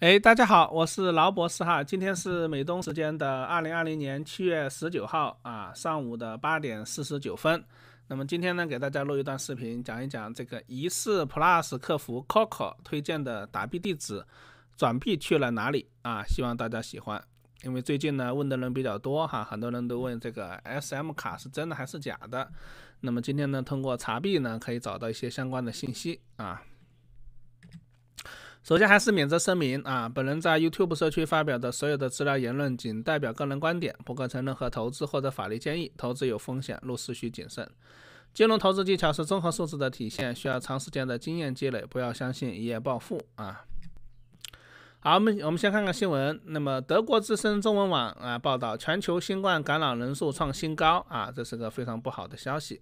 哎，大家好，我是劳博士哈。今天是美东时间的二零二零年七月十九号啊，上午的八点四十九分。那么今天呢，给大家录一段视频，讲一讲这个疑似 Plus 客服 Coco 推荐的打币地址转币去了哪里啊？希望大家喜欢。因为最近呢，问的人比较多哈，很多人都问这个 SM 卡是真的还是假的。那么今天呢，通过查币呢，可以找到一些相关的信息啊。首先还是免责声明啊，本人在 YouTube 社区发表的所有的资料言论仅代表个人观点，不构成任何投资或者法律建议。投资有风险，入市需谨慎。金融投资技巧是综合素质的体现，需要长时间的经验积累。不要相信一夜暴富啊！好，我们我们先看看新闻。那么，德国之声中文网啊报道，全球新冠感染人数创新高啊，这是个非常不好的消息。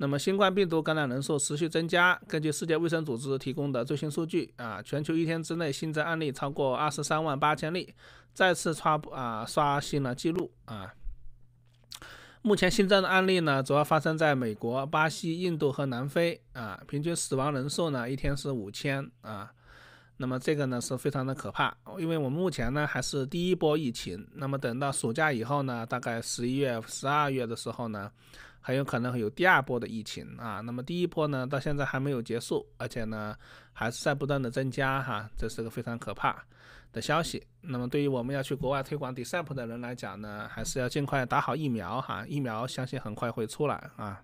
那么，新冠病毒感染人数持续增加。根据世界卫生组织提供的最新数据啊，全球一天之内新增案例超过二十三万八千例，再次刷啊刷新了记录啊。目前新增的案例呢，主要发生在美国、巴西、印度和南非啊。平均死亡人数呢，一天是五千啊。那么这个呢，是非常的可怕，因为我们目前呢还是第一波疫情。那么等到暑假以后呢，大概十一月、十二月的时候呢。很有可能会有第二波的疫情啊！那么第一波呢，到现在还没有结束，而且呢，还是在不断的增加哈，这是个非常可怕的消息。那么对于我们要去国外推广 d e e p t 的人来讲呢，还是要尽快打好疫苗哈，疫苗相信很快会出来啊。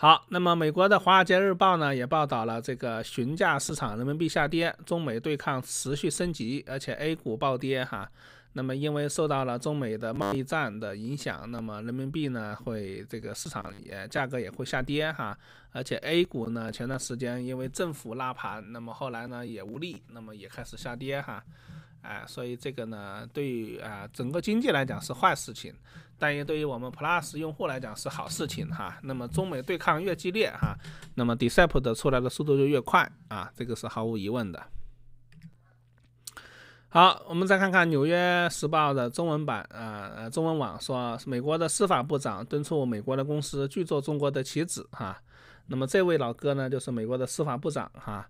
好，那么美国的《华尔街日报》呢，也报道了这个询价市场人民币下跌，中美对抗持续升级，而且 A 股暴跌哈。那么，因为受到了中美的贸易战的影响，那么人民币呢会这个市场也价格也会下跌哈，而且 A 股呢前段时间因为政府拉盘，那么后来呢也无力，那么也开始下跌哈，哎，所以这个呢对于啊整个经济来讲是坏事情，但也对于我们 Plus 用户来讲是好事情哈。那么中美对抗越激烈哈，那么 Decept 出来的速度就越快啊，这个是毫无疑问的。好，我们再看看《纽约时报》的中文版啊，中文网说，美国的司法部长敦促美国的公司拒做中国的棋子哈。那么这位老哥呢，就是美国的司法部长哈。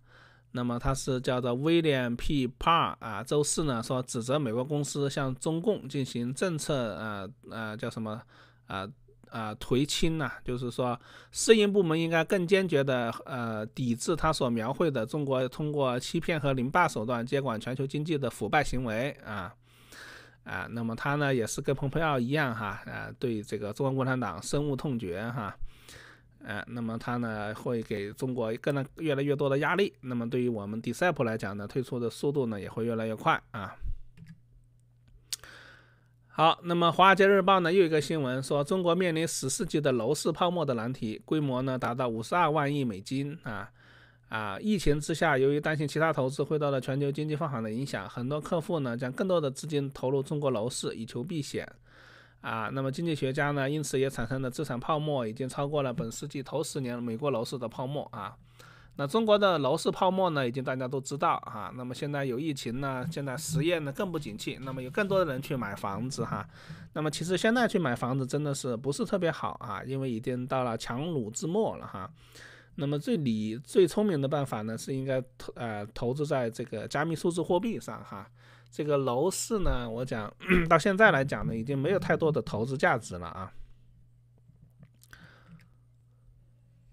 那么他是叫做威廉 ·P· 帕尔啊。周四呢，说指责美国公司向中共进行政策啊啊叫什么啊。呃，颓青呐，就是说，私营部门应该更坚决的呃，抵制他所描绘的中国通过欺骗和凌霸手段接管全球经济的腐败行为啊啊，那么他呢，也是跟蓬佩奥一样哈，啊，对这个中国共产党深恶痛绝哈，呃，那么他呢，会给中国更越来越多的压力，那么对于我们第三步来讲呢，退出的速度呢，也会越来越快啊。好，那么《华尔街日报》呢又一个新闻说，中国面临十四级的楼市泡沫的难题，规模呢达到五十二万亿美金啊啊！疫情之下，由于担心其他投资会到了全球经济放缓的影响，很多客户呢将更多的资金投入中国楼市以求避险啊。那么经济学家呢因此也产生了资产泡沫已经超过了本世纪头十年美国楼市的泡沫啊。那中国的楼市泡沫呢，已经大家都知道啊。那么现在有疫情呢，现在实业呢更不景气，那么有更多的人去买房子哈。那么其实现在去买房子真的是不是特别好啊，因为已经到了强弩之末了哈。那么最理最聪明的办法呢，是应该投呃投资在这个加密数字货币上哈。这个楼市呢，我讲 到现在来讲呢，已经没有太多的投资价值了啊。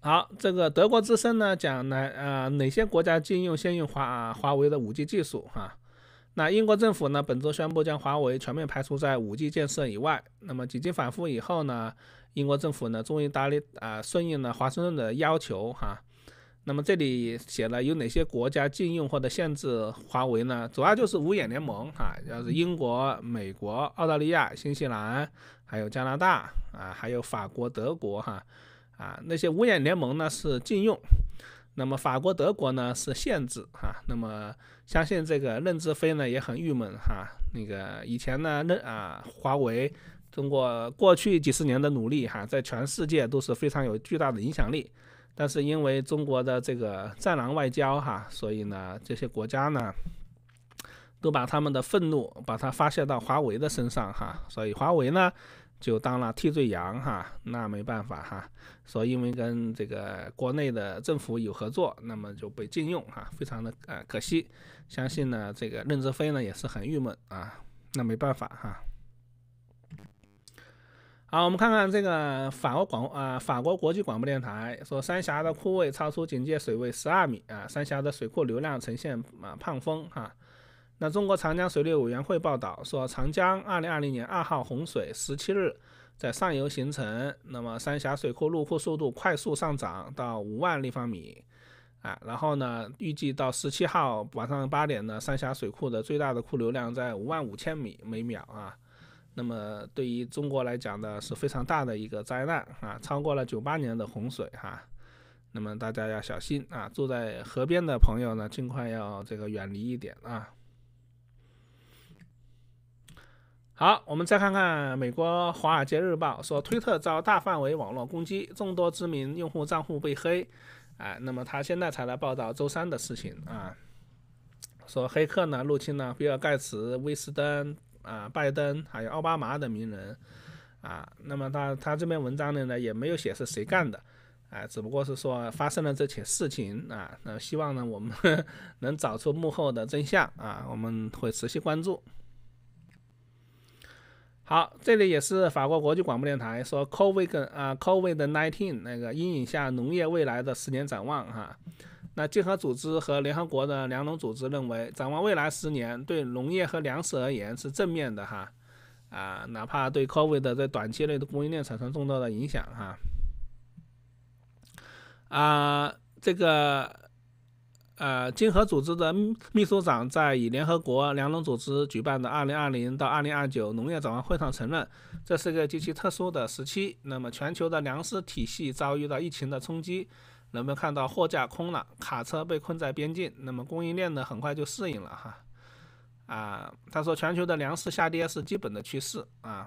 好，这个德国之声呢讲呢，呃，哪些国家禁用、限用华华为的五 G 技术？哈，那英国政府呢本周宣布将华为全面排除在五 G 建设以外。那么几经反复以后呢，英国政府呢终于答应啊，顺应了华盛顿的要求哈。那么这里写了有哪些国家禁用或者限制华为呢？主要就是五眼联盟哈，要是英国、美国、澳大利亚、新西兰，还有加拿大啊，还有法国、德国哈。啊，那些五眼联盟呢是禁用，那么法国、德国呢是限制哈。那么相信这个任正非呢也很郁闷哈。那个以前呢任啊华为，通过过去几十年的努力哈，在全世界都是非常有巨大的影响力。但是因为中国的这个战狼外交哈，所以呢这些国家呢，都把他们的愤怒把它发泄到华为的身上哈。所以华为呢就当了替罪羊哈。那没办法哈。说因为跟这个国内的政府有合作，那么就被禁用哈，非常的呃可惜。相信呢，这个任正非呢也是很郁闷啊，那没办法哈。好，我们看看这个法国广啊，法国国际广播电台说三峡的库位超出警戒水位十二米啊，三峡的水库流量呈现啊胖峰哈。那中国长江水利委员会报道说，长江2020年二号洪水十七日。在上游形成，那么三峡水库入库速度快速上涨到五万立方米，啊，然后呢，预计到十七号晚上八点呢，三峡水库的最大的库流量在五万五千米每秒啊，那么对于中国来讲呢，是非常大的一个灾难啊，超过了九八年的洪水哈，那么大家要小心啊，住在河边的朋友呢，尽快要这个远离一点啊。好，我们再看看美国《华尔街日报》说，推特遭大范围网络攻击，众多知名用户账户被黑。啊，那么他现在才来报道周三的事情啊，说黑客呢入侵了比尔·盖茨、威斯登、啊拜登还有奥巴马等名人啊。那么他他这篇文章里呢，也没有写是谁干的，啊，只不过是说发生了这起事情啊。那希望呢我们 能找出幕后的真相啊，我们会持续关注。好，这里也是法国国际广播电台说，COVID 啊，COVID nineteen 那个阴影下农业未来的十年展望哈。那结合组织和联合国的粮农组织认为，展望未来十年对农业和粮食而言是正面的哈啊，哪怕对 COVID 在短期内的供应链产生重大的影响哈啊这个。呃，经合组织的秘书长在以联合国粮农组织举办的2020到2029农业展望会上承认，这是一个极其特殊的时期。那么，全球的粮食体系遭遇到疫情的冲击，人们看到货架空了，卡车被困在边境。那么，供应链呢，很快就适应了哈。啊，他说，全球的粮食下跌是基本的趋势啊。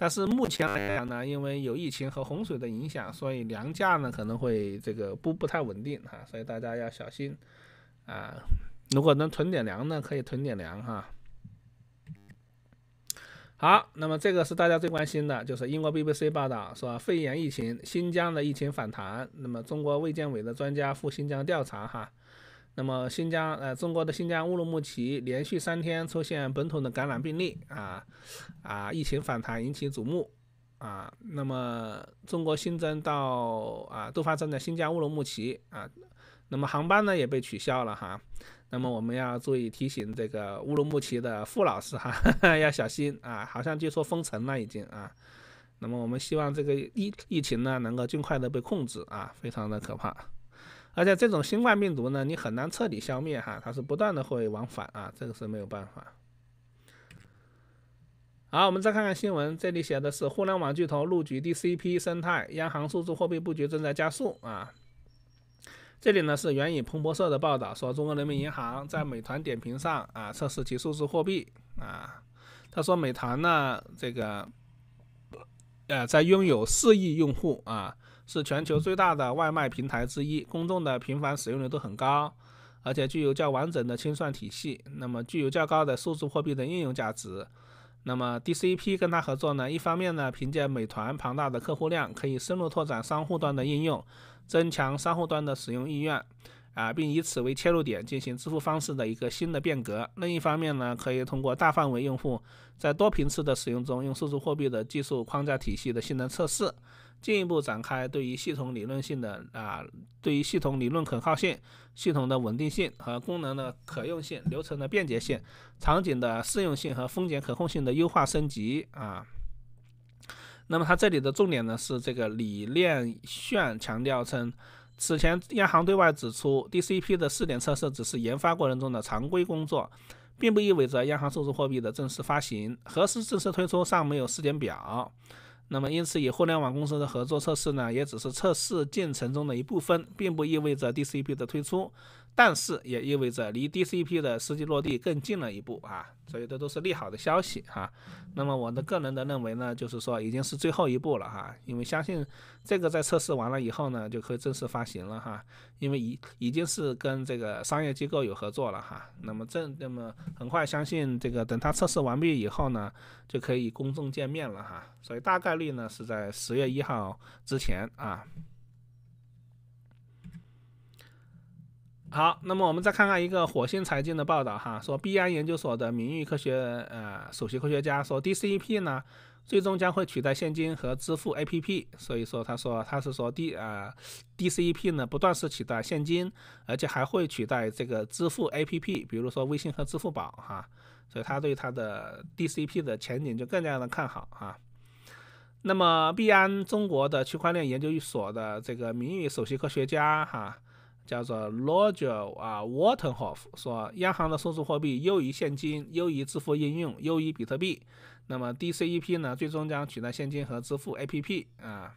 但是目前来讲呢，因为有疫情和洪水的影响，所以粮价呢可能会这个不不太稳定哈，所以大家要小心啊。如果能囤点粮呢，可以囤点粮哈。好，那么这个是大家最关心的，就是英国 BBC 报道说肺炎疫情新疆的疫情反弹，那么中国卫健委的专家赴新疆调查哈。那么新疆，呃，中国的新疆乌鲁木齐连续三天出现本土的感染病例啊，啊，疫情反弹引起瞩目啊。那么中国新增到啊，都发生在新疆乌鲁木齐啊。那么航班呢也被取消了哈。那么我们要注意提醒这个乌鲁木齐的傅老师哈，要小心啊。好像据说封城了已经啊。那么我们希望这个疫疫情呢能够尽快的被控制啊，非常的可怕。而且这种新冠病毒呢，你很难彻底消灭哈，它是不断的会往返啊，这个是没有办法。好，我们再看看新闻，这里写的是互联网巨头入局 DCP 生态，央行数字货币布局正在加速啊。这里呢是援引彭博社的报道，说中国人民银行在美团点评上啊测试其数字货币啊。他说美团呢，这个呃在拥有四亿用户啊。是全球最大的外卖平台之一，公众的频繁使用率都很高，而且具有较完整的清算体系，那么具有较高的数字货币的应用价值。那么 DCP 跟它合作呢？一方面呢，凭借美团庞大的客户量，可以深入拓展商户端的应用，增强商户端的使用意愿，啊，并以此为切入点进行支付方式的一个新的变革。另一方面呢，可以通过大范围用户在多频次的使用中，用数字货币的技术框架体系的性能测试。进一步展开对于系统理论性的啊，对于系统理论可靠性、系统的稳定性和功能的可用性、流程的便捷性、场景的适用性和风险可控性的优化升级啊。那么它这里的重点呢是这个理念炫强调称，此前央行对外指出，DCP 的试点测试只是研发过程中的常规工作，并不意味着央行数字货币的正式发行，何时正式推出尚没有试点表。那么，因此与互联网公司的合作测试呢，也只是测试进程中的一部分，并不意味着 DCP 的推出，但是也意味着离 DCP 的实际落地更近了一步啊，所以这都是利好的消息哈。那么我的个人的认为呢，就是说已经是最后一步了哈，因为相信这个在测试完了以后呢，就可以正式发行了哈，因为已已经是跟这个商业机构有合作了哈。那么正那么很快相信这个等它测试完毕以后呢，就可以公众见面了哈，所以大概。力呢是在十月一号之前啊。好，那么我们再看看一个火星财经的报道哈，说币安研究所的名誉科学呃首席科学家说，DCP e 呢最终将会取代现金和支付 APP。所以说，他说他是说 D 啊 DCP e 呢不断是取代现金，而且还会取代这个支付 APP，比如说微信和支付宝哈。所以他对他的 DCP 的前景就更加的看好哈。那么，币安中国的区块链研究所的这个名誉首席科学家哈，叫做 Roger 啊 w a t e n h o f f 说，央行的数字货币优于现金，优于支付应用，优于比特币。那么，DCEP 呢，最终将取代现金和支付 APP 啊。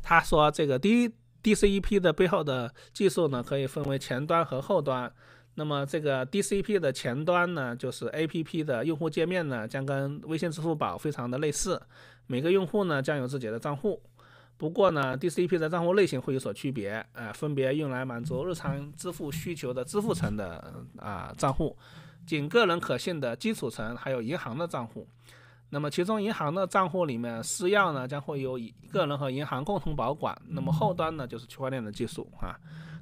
他说，这个 D DCEP 的背后的技术呢，可以分为前端和后端。那么这个 DCP 的前端呢，就是 A P P 的用户界面呢，将跟微信、支付宝非常的类似。每个用户呢，将有自己的账户，不过呢，DCP 的账户类型会有所区别，呃，分别用来满足日常支付需求的支付层的啊账户，仅个人可信的基础层，还有银行的账户。那么，其中银行的账户里面私钥呢，将会由个人和银行共同保管。那么后端呢，就是区块链的技术啊，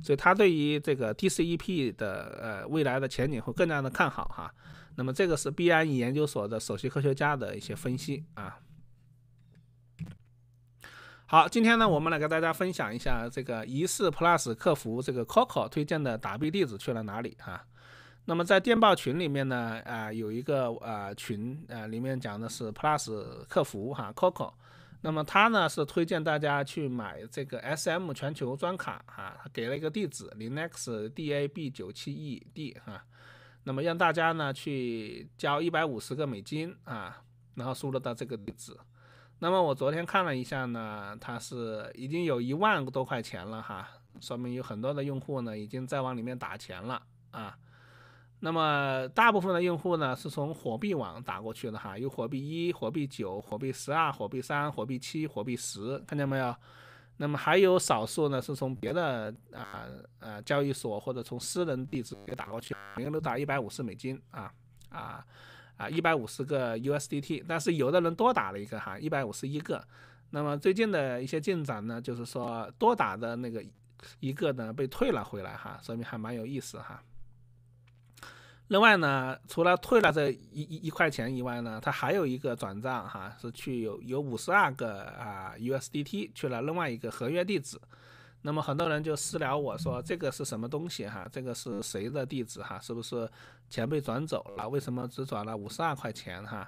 所以他对于这个 DCEP 的呃未来的前景会更加的看好哈。那么这个是 BIE 研究所的首席科学家的一些分析啊。好，今天呢，我们来给大家分享一下这个疑似 Plus 客服这个 Coco 推荐的打币地址去了哪里啊。那么在电报群里面呢，啊，有一个啊群，啊，里面讲的是 Plus 客服哈，Coco，那么他呢是推荐大家去买这个 SM 全球专卡哈，给了一个地址 u x d a b 9 7 e d 哈，那么让大家呢去交一百五十个美金啊，然后输入到这个地址。那么我昨天看了一下呢，他是已经有一万多块钱了哈，说明有很多的用户呢已经在往里面打钱了啊。那么大部分的用户呢，是从火币网打过去的哈，有火币一、火币九、火币十二、火币三、火币七、火币十，看见没有？那么还有少数呢，是从别的啊啊交易所或者从私人地址给打过去，每个都打一百五十美金啊啊啊一百五十个 USDT，但是有的人多打了一个哈，一百五十一个。那么最近的一些进展呢，就是说多打的那个一个呢被退了回来哈，说明还蛮有意思哈。另外呢，除了退了这一一一块钱以外呢，他还有一个转账哈，是去有有五十二个啊 USDT 去了另外一个合约地址。那么很多人就私聊我说这个是什么东西哈？这个是谁的地址哈？是不是钱被转走了？为什么只转了五十二块钱哈？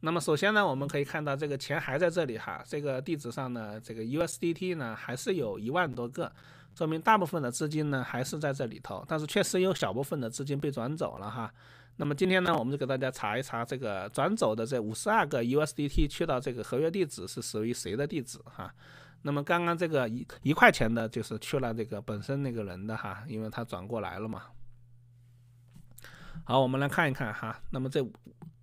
那么首先呢，我们可以看到这个钱还在这里哈，这个地址上呢，这个 USDT 呢还是有一万多个。说明大部分的资金呢还是在这里头，但是确实有小部分的资金被转走了哈。那么今天呢，我们就给大家查一查这个转走的这五十个 USDT 去到这个合约地址是属于谁的地址哈。那么刚刚这个一一块钱的，就是去了这个本身那个人的哈，因为他转过来了嘛。好，我们来看一看哈。那么这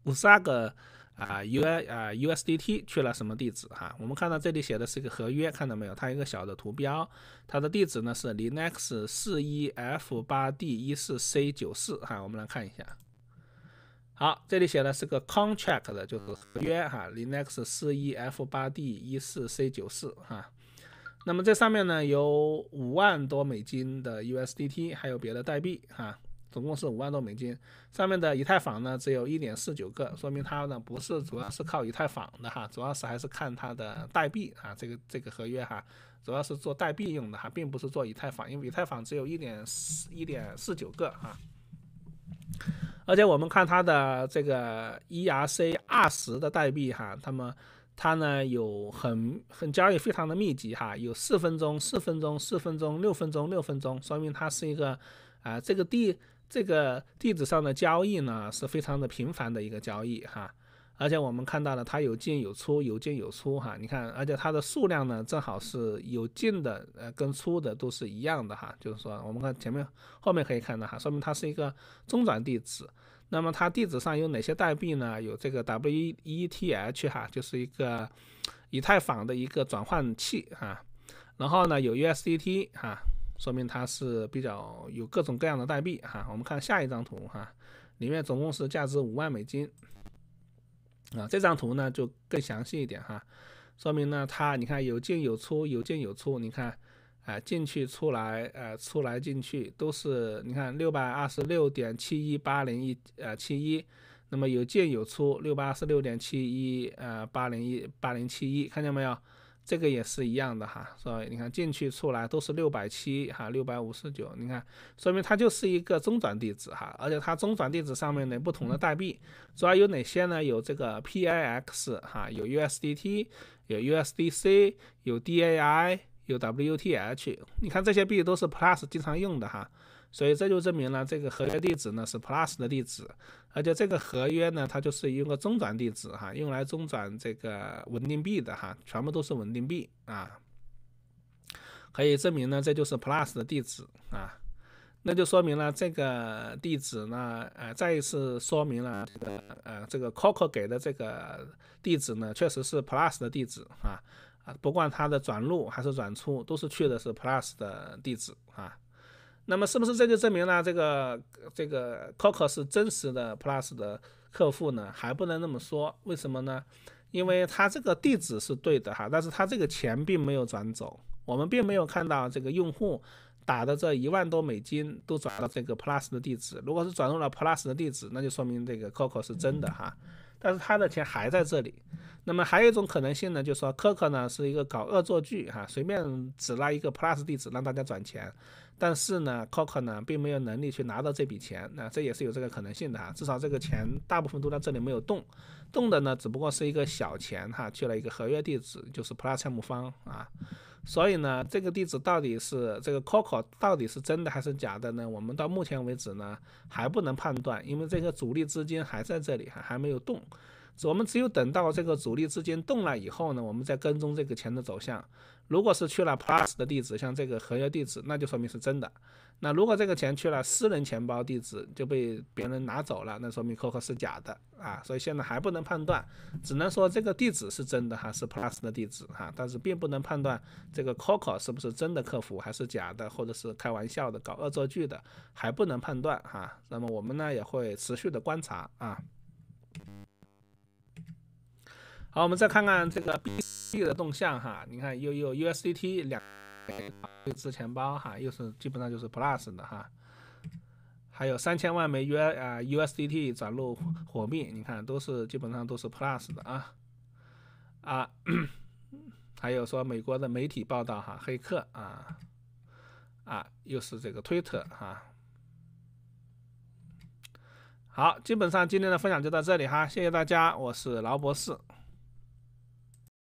五十个。啊，U I 啊，USDT 去了什么地址哈？我们看到这里写的是一个合约，看到没有？它一个小的图标，它的地址呢是 l i n u X 四一 F 八 D 一四 C 九四哈。我们来看一下，好，这里写的是个 contract 的，就是合约哈。l i n u X 四一 F 八 D 一四 C 九四哈。那么这上面呢有五万多美金的 USDT，还有别的代币哈。总共是五万多美金，上面的以太坊呢只有一点四九个，说明它呢不是主要是靠以太坊的哈，主要是还是看它的代币啊，这个这个合约哈，主要是做代币用的哈，并不是做以太坊，因为以太坊只有一点四一点四九个哈。而且我们看它的这个 ERC 二十的代币哈，他们它呢有很很交易非常的密集哈，有四分钟、四分钟、四分钟、六分钟、六分钟，说明它是一个啊这个第。这个地址上的交易呢，是非常的频繁的一个交易哈，而且我们看到了它有进有出，有进有出哈，你看，而且它的数量呢，正好是有进的，呃，跟出的都是一样的哈，就是说我们看前面后面可以看到哈，说明它是一个中转地址。那么它地址上有哪些代币呢？有这个 WETH 哈，就是一个以太坊的一个转换器哈，然后呢有 USDT 哈。说明它是比较有各种各样的代币哈，我们看下一张图哈，里面总共是价值五万美金啊，这张图呢就更详细一点哈，说明呢它你看有进有出，有进有出，你看，啊，进去出来，呃出来进去都是你看六百二十六点七一八零一呃七一，那么有进有出六百二十六点七一呃八零一八零七一，看见没有？这个也是一样的哈，所以你看进去出来都是六百七哈，六百五十九。你看，说明它就是一个中转地址哈，而且它中转地址上面的不同的代币，主要有哪些呢？有这个 PIX 哈，有 USDT，有 USDC，有 DAI，有 w t h 你看这些币都是 Plus 经常用的哈。所以这就证明了这个合约地址呢是 Plus 的地址，而且这个合约呢，它就是用个中转地址哈，用来中转这个稳定币的哈，全部都是稳定币啊。可以证明呢，这就是 Plus 的地址啊，那就说明了这个地址呢，呃，再一次说明了这个呃，这个 Coco 给的这个地址呢，确实是 Plus 的地址啊，啊，不管它的转入还是转出，都是去的是 Plus 的地址啊。那么是不是这就证明了这个这个 Coco 是真实的 Plus 的客户呢？还不能那么说，为什么呢？因为他这个地址是对的哈，但是他这个钱并没有转走，我们并没有看到这个用户打的这一万多美金都转到这个 Plus 的地址。如果是转入了 Plus 的地址，那就说明这个 Coco 是真的哈，但是他的钱还在这里。那么还有一种可能性呢，就是说 Coco 呢是一个搞恶作剧哈，随便指了一个 Plus 地址让大家转钱。但是呢，Coco 呢并没有能力去拿到这笔钱，那这也是有这个可能性的哈。至少这个钱大部分都在这里没有动，动的呢只不过是一个小钱哈，去了一个合约地址，就是 Platinum 方啊。所以呢，这个地址到底是这个 Coco 到底是真的还是假的呢？我们到目前为止呢还不能判断，因为这个主力资金还在这里，哈，还没有动。我们只有等到这个主力资金动了以后呢，我们再跟踪这个钱的走向。如果是去了 Plus 的地址，像这个合约地址，那就说明是真的。那如果这个钱去了私人钱包地址，就被别人拿走了，那说明 COCO 是假的啊。所以现在还不能判断，只能说这个地址是真的还是 Plus 的地址哈，但是并不能判断这个 COCO 是不是真的客服，还是假的，或者是开玩笑的、搞恶作剧的，还不能判断哈。那么我们呢也会持续的观察啊。好，我们再看看这个 B。币的动向哈，你看又又 USDT 两个字钱包哈，又是基本上就是 Plus 的哈，还有三千万枚 u 啊 USDT 转入火币，你看都是基本上都是 Plus 的啊啊，还有说美国的媒体报道哈，黑客啊啊又是这个推特啊，好，基本上今天的分享就到这里哈，谢谢大家，我是劳博士。